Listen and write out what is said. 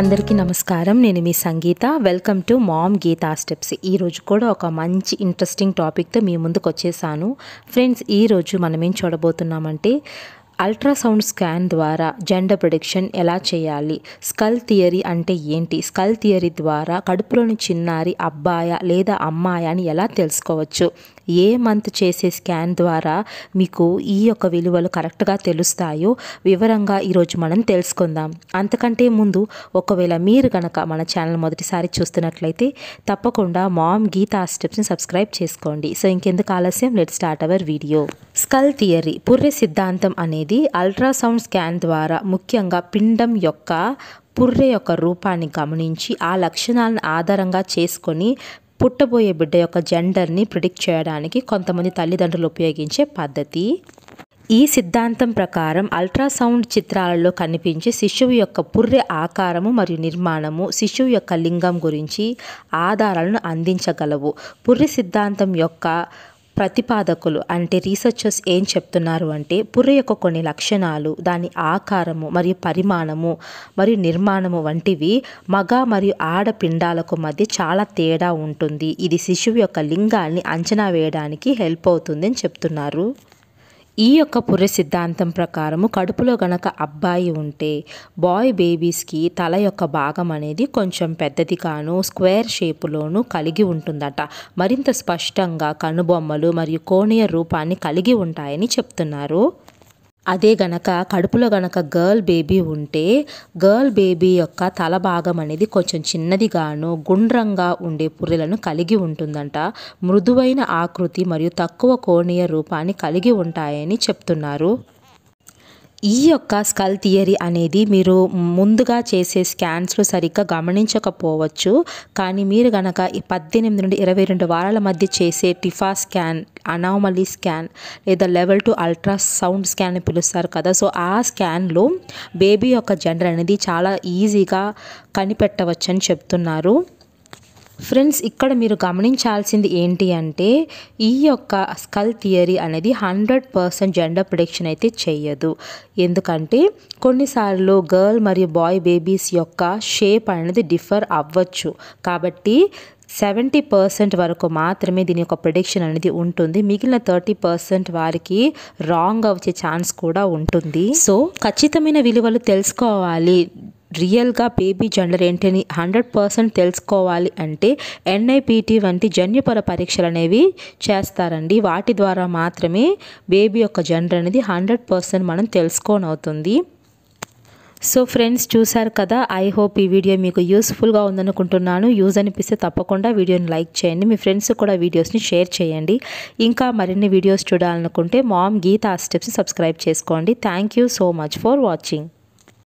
అందరికీ నమస్కారం నేను మీ Sangeetha welcome to mom Geetha steps ఈరోజు కూడా ఒక మంచి ఇంట్రెస్టింగ్ టాపిక్తో మీ ముందుకు వచ్చేసాను ఫ్రెండ్స్ ఈరోజు మనం ఏం చూడబోతున్నామంటే అల్ట్రాసౌండ్ స్కాన్ ద్వారా జెండర్ ప్రొడిక్షన్ ఎలా చేయాలి స్కల్ థియరీ అంటే ఏంటి స్కల్ థియరీ ద్వారా కడుపులోని చిన్నారి అబ్బాయ లేదా అమ్మాయ అని ఎలా తెలుసుకోవచ్చు ఏ మంత్ చేసే స్కాన్ ద్వారా మీకు ఈ యొక్క విలువలు కరెక్ట్గా తెలుస్తాయో వివరంగా ఈరోజు మనం తెలుసుకుందాం అంతకంటే ముందు ఒకవేళ మీరు కనుక మన ఛానల్ మొదటిసారి చూస్తున్నట్లయితే తప్పకుండా మామ్ గీతా స్టెప్స్ని సబ్స్క్రైబ్ చేసుకోండి సో ఇంకెందుకు ఆలస్యం let start our video skull theory పుర్రె సిద్ధాంతం అనేది అనేది అల్ట్రాసౌండ్ స్కాన్ ద్వారా ముఖ్యంగా పిండం యొక్క పుర్రె యొక్క రూపాన్ని గమనించి ఆ లక్షణాలను ఆధారంగా చేసుకొని పుట్టబోయే బిడ్డ యొక్క జెండర్ని ప్రిడిక్ట్ చేయడానికి కొంతమంది తల్లిదండ్రులు ఉపయోగించే పద్ధతి ఈ సిద్ధాంతం ప్రకారం అల్ట్రాసౌండ్ చిత్రాలలో కనిపించే శిశువు యొక్క పుర్రె ఆకారము మరియు నిర్మాణము శిశువు యొక్క లింగం గురించి ఆధారాలను అందించగలవు పుర్రె సిద్ధాంతం యొక్క ప్రతిపాదకులు అంటే రీసెర్చర్స్ ఏం చెప్తున్నారు అంటే పుర్ర యొక్క కొన్ని లక్షణాలు దాని ఆకారము మరియు పరిమాణము మరియు నిర్మాణము వంటివి మగ మరియు ఆడ పిండాలకు మధ్య చాలా తేడా ఉంటుంది ఇది శిశువు యొక్క లింగాన్ని అంచనా వేయడానికి హెల్ప్ అవుతుందని చెప్తున్నారు ఈ యొక్క పుర సిద్ధాంతం ప్రకారము కడుపులో గనక అబ్బాయి ఉంటే బాయ్ బేబీస్కి తల యొక్క భాగం అనేది కొంచెం పెద్దదిగాను స్క్వేర్ షేపులోను కలిగి ఉంటుందట మరింత స్పష్టంగా కనుబొమ్మలు మరియు కోణీయ రూపాన్ని కలిగి ఉంటాయని చెప్తున్నారు అదే గనక కడుపులో గనక గర్ల్ బేబీ ఉంటే గర్ల్ బేబీ యొక్క తల భాగం అనేది కొంచెం చిన్నదిగాను గుండ్రంగా ఉండే పుర్రెలను కలిగి ఉంటుందంట మృదువైన ఆకృతి మరియు తక్కువ కోణీయ రూపాన్ని కలిగి ఉంటాయని చెప్తున్నారు ఈ యొక్క స్కల్ థియరీ అనేది మీరు ముందుగా చేసే స్కాన్స్లో సరిగ్గా గమనించకపోవచ్చు కానీ మీరు గనక ఈ పద్దెనిమిది నుండి ఇరవై రెండు వారాల మధ్య చేసే టిఫా స్కాన్ అనామలీ స్కాన్ లేదా level two ultrasound scan అని పిలుస్తారు కదా సో ఆ స్కాన్లో బేబీ యొక్క జెండర్ అనేది చాలా ఈజీగా కనిపెట్టవచ్చని చెప్తున్నారు ఫ్రెండ్స్ ఇక్కడ మీరు గమనించాల్సింది ఏంటి అంటే ఈ యొక్క స్కల్ థియరీ అనేది హండ్రెడ్ పర్సెంట్ జెండర్ ప్రొడిక్షన్ అయితే చేయదు ఎందుకంటే కొన్నిసార్లు గర్ల్ మరియు బాయ్ బేబీస్ యొక్క షేప్ అనేది డిఫర్ అవ్వచ్చు కాబట్టి సెవెంటీ పర్సెంట్ వరకు మాత్రమే దీని యొక్క ప్రొడిక్షన్ అనేది ఉంటుంది మిగిలిన థర్టీ పర్సెంట్ వారికి రాంగ్ వచ్చే ఛాన్స్ కూడా ఉంటుంది సో ఖచ్చితమైన విలువలు తెలుసుకోవాలి రియల్గా బేబీ జెండర్ ఏంటని హండ్రెడ్ పర్సెంట్ తెలుసుకోవాలి అంటే ఎన్ఐపిటీ వంటి జన్యుపర పరీక్షలు అనేవి చేస్తారండి వాటి ద్వారా మాత్రమే బేబీ యొక్క జెండర్ అనేది హండ్రెడ్ పర్సెంట్ మనం తెలుసుకోనవుతుంది సో ఫ్రెండ్స్ చూశారు కదా ఐ హోప్ ఈ వీడియో మీకు యూస్ఫుల్గా ఉందనుకుంటున్నాను యూజ్ అనిపిస్తే తప్పకుండా వీడియోని లైక్ చేయండి మీ ఫ్రెండ్స్ కూడా వీడియోస్ని షేర్ చేయండి ఇంకా మరిన్ని వీడియోస్ చూడాలనుకుంటే మామ్ గీతా స్టెప్స్ సబ్స్క్రైబ్ చేసుకోండి thank you so much for watching